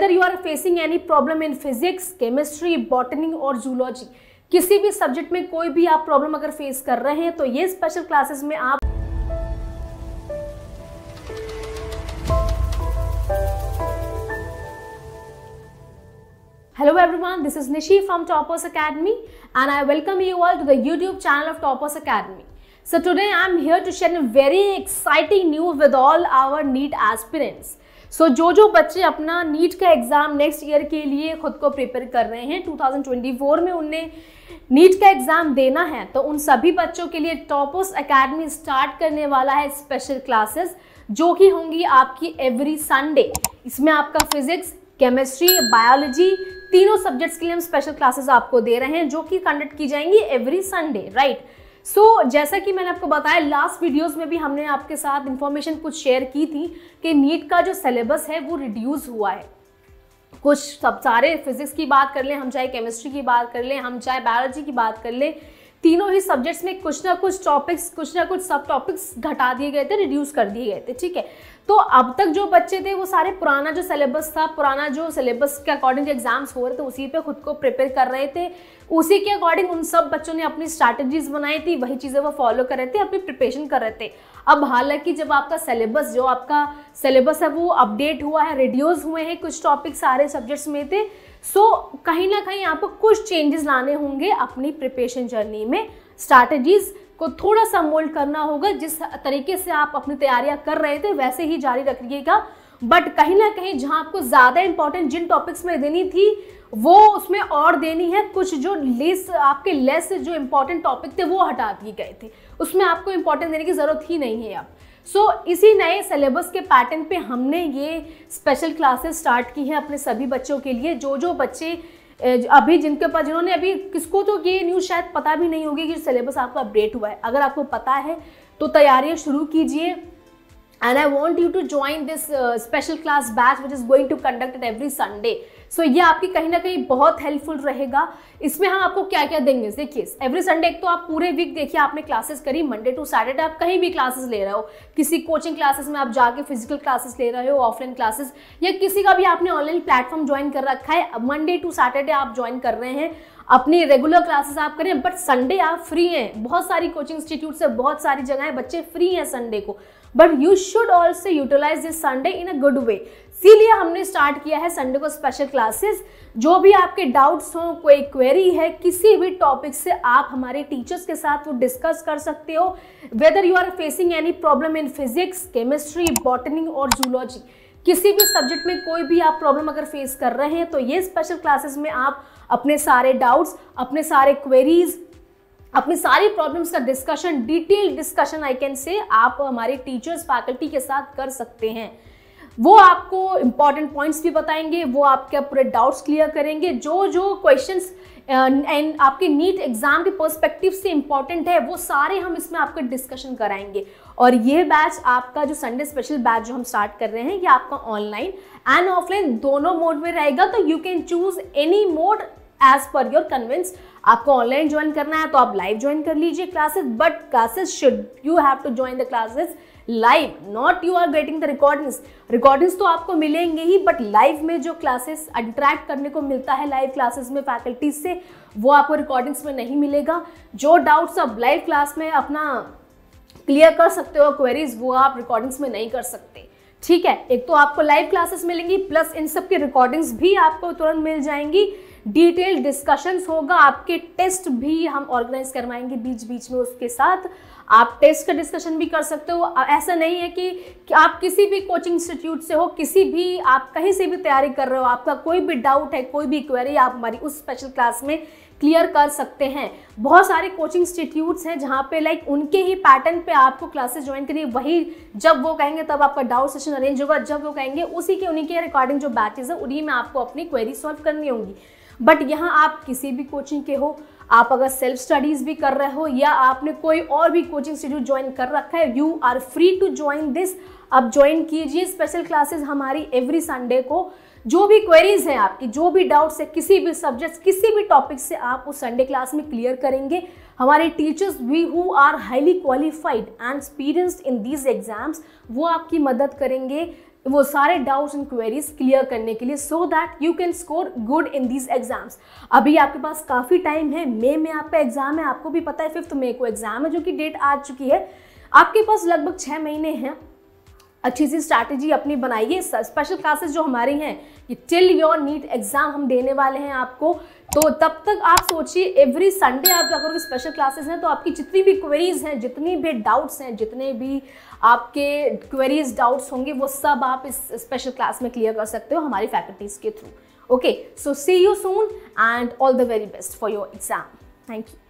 weather you are facing any problem in physics chemistry botany और zoology किसी भी subject में कोई भी आप प्रॉब्लम अगर फेस कर रहे हैं तो ये स्पेशल क्लासेस में आप hello everyone this is Nishi from Toppers Academy and I welcome you all to the YouTube channel of Toppers Academy so today I am here to share very exciting new with all our NEET aspirants so so, जो जो बच्चे अपना NEET का exam next year के लिए खुद को prepare कर रहे हैं 2024 में उन्हें नीट का एग्ज़ाम देना है तो उन सभी बच्चों के लिए टॉपोस अकेडमी स्टार्ट करने वाला है स्पेशल क्लासेस जो कि होंगी आपकी एवरी संडे इसमें आपका फिजिक्स केमिस्ट्री बायोलॉजी तीनों सब्जेक्ट्स के लिए हम स्पेशल क्लासेस आपको दे रहे हैं जो कि कंडक्ट की जाएंगी every Sunday right so so, जैसा कि मैंने आपको बताया लास्ट वीडियोस में भी हमने आपके साथ इन्फॉर्मेशन कुछ शेयर की थी कि नीट का जो सिलेबस है वो रिड्यूस हुआ है कुछ सब सारे फिजिक्स की बात कर लें हम चाहे केमिस्ट्री की बात कर लें हम चाहे बायोलॉजी की बात कर लें तीनों ही सब्जेक्ट्स में कुछ ना कुछ टॉपिक्स कुछ ना कुछ सब टॉपिक्स घटा दिए गए थे रिड्यूस कर दिए गए थे ठीक है तो अब तक जो बच्चे थे वो सारे पुराना जो सिलेबस था पुराना जो सिलेबस के अकॉर्डिंग एग्जाम्स हो रहे थे उसी पे खुद को प्रिपेयर कर रहे थे उसी के अकॉर्डिंग उन सब बच्चों ने अपनी स्ट्रैटेजीज बनाई थी वही चीज़ें वो फॉलो कर रहे थे अपनी प्रिपरेशन कर रहे थे अब हालांकि जब आपका सिलेबस जो आपका सिलेबस है वो अपडेट हुआ है रिड्यूस हुए हैं कुछ टॉपिक सारे सब्जेक्ट्स में थे सो so, कहीं ना कहीं आपको कुछ चेंजेस लाने होंगे अपनी प्रिपरेशन जर्नी में स्ट्रैटेजीज़ को थोड़ा सा मोल्ड करना होगा जिस तरीके से आप अपनी तैयारियां कर रहे थे वैसे ही जारी रखिएगा बट कहीं ना कहीं जहां आपको ज़्यादा इंपॉर्टेंट जिन टॉपिक्स में देनी थी वो उसमें और देनी है कुछ जो लेस आपके लेस जो इंपॉर्टेंट टॉपिक थे वो हटा दिए गए थे उसमें आपको इंपॉर्टेंट देने की ज़रूरत ही नहीं है अब सो so, इसी नए सिलेबस के पैटर्न पे हमने ये स्पेशल क्लासेस स्टार्ट की हैं अपने सभी बच्चों के लिए जो जो बच्चे अभी जिनके पास जिन्होंने अभी किसको तो ये न्यूज़ शायद पता भी नहीं होगी कि सिलेबस आपका अपडेट हुआ है अगर आपको पता है तो तैयारियाँ शुरू कीजिए and I want you to join this special class batch which is going to conduct every Sunday so ये आपकी कहीं ना कहीं बहुत हेल्पफुल रहेगा इसमें हम आपको क्या क्या देंगे देखिए एवरी संडे एक तो आप पूरे वीक देखिए आपने क्लासेस करी मंडे टू सैटरडे आप कहीं भी क्लासेस ले रहे हो किसी कोचिंग क्लासेस में आप जाके फिजिकल क्लासेस ले रहे हो ऑफलाइन क्लासेस या किसी का भी आपने ऑनलाइन प्लेटफॉर्म ज्वाइन कर रखा है मंडे टू सैटरडे आप ज्वाइन कर रहे हैं अपनी रेगुलर क्लासेस आप करें बट संडे आप फ्री हैं बहुत सारी कोचिंग इंस्टीट्यूट से बहुत सारी जगह बच्चे फ्री हैं संडे को but you should also utilise this Sunday in a good way इसीलिए हमने स्टार्ट किया है संडे को स्पेशल क्लासेस जो भी आपके डाउट्स हों कोई क्वेरी है किसी भी टॉपिक से आप हमारे टीचर्स के साथ वो डिस्कस कर सकते हो whether you are facing any problem in physics chemistry botany और जूलॉजी किसी भी सब्जेक्ट में कोई भी आप प्रॉब्लम अगर फेस कर रहे हैं तो ये स्पेशल क्लासेस में आप अपने सारे डाउट्स अपने सारे क्वेरीज अपनी सारी प्रॉब्लम्स का discussion detail discussion I can say आप हमारे टीचर्स फैकल्टी के साथ कर सकते हैं वो आपको इंपॉर्टेंट पॉइंट्स भी बताएंगे वो आपके पूरे डाउट्स क्लियर करेंगे जो जो क्वेश्चंस एंड uh, आपके नीट एग्ज़ाम के पर्सपेक्टिव से इम्पॉर्टेंट है वो सारे हम इसमें आपका डिस्कशन कराएंगे और ये बैच आपका जो संडे स्पेशल बैच जो हम स्टार्ट कर रहे हैं ये आपका ऑनलाइन एंड ऑफलाइन दोनों मोड में रहेगा तो you can choose any mode as per your convenience आपको ऑनलाइन ज्वाइन करना है तो आप लाइव ज्वाइन कर लीजिए classes but classes should you have to join the classes live not you are getting the recordings recordings तो आपको मिलेंगे ही बट लाइव में जो क्लासेस अट्रैक्ट करने को मिलता है लाइव क्लासेस में फैकल्टीज से वो आपको रिकॉर्डिंग्स में नहीं मिलेगा जो डाउट्स आप लाइव क्लास में अपना क्लियर कर सकते हो क्वेरीज वो आप रिकॉर्डिंग्स में नहीं कर सकते ठीक है एक तो आपको लाइव क्लासेस मिलेंगी प्लस इन सब की रिकॉर्डिंग्स भी आपको तुरंत मिल जाएंगी डिटेल डिस्कशंस होगा आपके टेस्ट भी हम ऑर्गेनाइज करवाएंगे बीच बीच में उसके साथ आप टेस्ट का डिस्कशन भी कर सकते हो ऐसा नहीं है कि, कि आप किसी भी कोचिंग इंस्टीट्यूट से हो किसी भी आप कहीं से भी तैयारी कर रहे हो आपका कोई भी डाउट है कोई भी क्वेरी आप हमारी उस स्पेशल क्लास में क्लियर कर सकते हैं बहुत सारे कोचिंग इंस्टीट्यूट्स हैं जहाँ पे लाइक उनके ही पैटर्न पे आपको क्लासेस ज्वाइन करनी है वही जब वो कहेंगे तब आपका डाउट सेशन अरेंज होगा जब वो कहेंगे उसी के उन्हीं के रिकॉर्डिंग जो बैचेज है उन्हीं में आपको अपनी क्वेरी सॉल्व करनी होगी बट यहाँ आप किसी भी कोचिंग के हो आप अगर सेल्फ स्टडीज़ भी कर रहे हो या आपने कोई और भी कोचिंग इंस्टीट्यूट ज्वाइन कर रखा है you are free to join this आप ज्वाइन कीजिए स्पेशल क्लासेस हमारी एवरी संडे को जो भी क्वेरीज हैं आपकी जो भी डाउट्स है किसी भी सब्जेक्ट किसी भी टॉपिक से आप उस संडे क्लास में क्लियर करेंगे हमारे teachers we who are highly qualified and experienced in these exams वो आपकी मदद करेंगे वो सारे डाउट्स एंड क्वेरीज क्लियर करने के लिए so that you can score good in these exams अभी आपके पास काफ़ी टाइम है मे में आपका एग्जाम है आपको भी पता है फिफ्थ मे को एग्जाम है जो कि डेट आ चुकी है आपके पास लगभग छः महीने हैं अच्छी सी स्ट्रैटेजी अपनी बनाइए स्पेशल क्लासेस जो हमारी हैं कि टिल योर नीट एग्जाम हम देने वाले हैं आपको तो तब तक आप सोचिए एवरी संडे आप अगर स्पेशल क्लासेस हैं तो आपकी जितनी भी क्वेरीज हैं जितनी भी डाउट्स हैं जितने भी आपके क्वेरीज डाउट्स होंगे वो सब आप इस स्पेशल क्लास में क्लियर कर सकते हो हमारी फैकल्टीज के through okay so see you soon and all the very best for your exam thank you